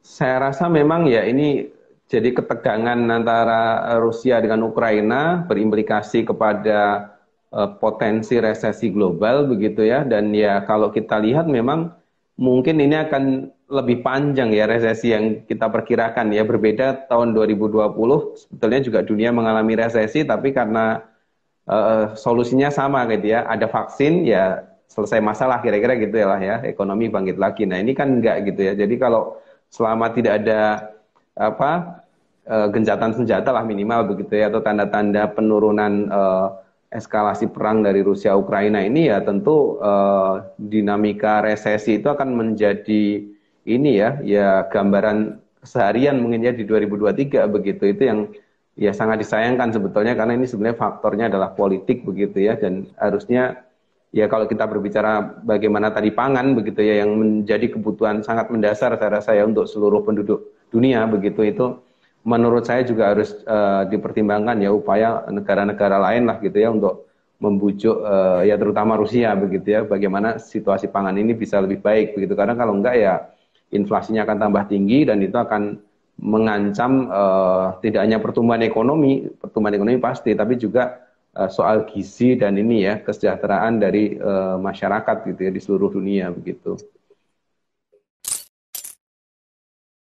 Saya rasa memang ya ini jadi ketegangan antara Rusia dengan Ukraina berimplikasi kepada eh, potensi resesi global begitu ya dan ya kalau kita lihat memang mungkin ini akan lebih panjang ya resesi yang kita perkirakan ya berbeda tahun 2020 sebetulnya juga dunia mengalami resesi tapi karena uh, solusinya sama gitu ya ada vaksin ya selesai masalah kira-kira gitu ya lah ya ekonomi bangkit lagi nah ini kan enggak gitu ya jadi kalau selama tidak ada apa eh, genjatan senjata lah minimal begitu ya atau tanda-tanda penurunan uh, eskalasi perang dari Rusia Ukraina ini ya tentu uh, dinamika resesi itu akan menjadi ini ya ya gambaran seharian mungkin ya di 2023 begitu itu yang ya sangat disayangkan sebetulnya karena ini sebenarnya faktornya adalah politik begitu ya dan harusnya ya kalau kita berbicara bagaimana tadi pangan begitu ya yang menjadi kebutuhan sangat mendasar saya rasa ya untuk seluruh penduduk dunia begitu itu menurut saya juga harus uh, dipertimbangkan ya upaya negara-negara lain lah gitu ya untuk membujuk uh, ya terutama Rusia begitu ya bagaimana situasi pangan ini bisa lebih baik begitu karena kalau enggak ya inflasinya akan tambah tinggi dan itu akan mengancam uh, tidak hanya pertumbuhan ekonomi pertumbuhan ekonomi pasti tapi juga Eh, soal gizi dan ini ya kesejahteraan dari eh, masyarakat gitu ya di seluruh dunia begitu.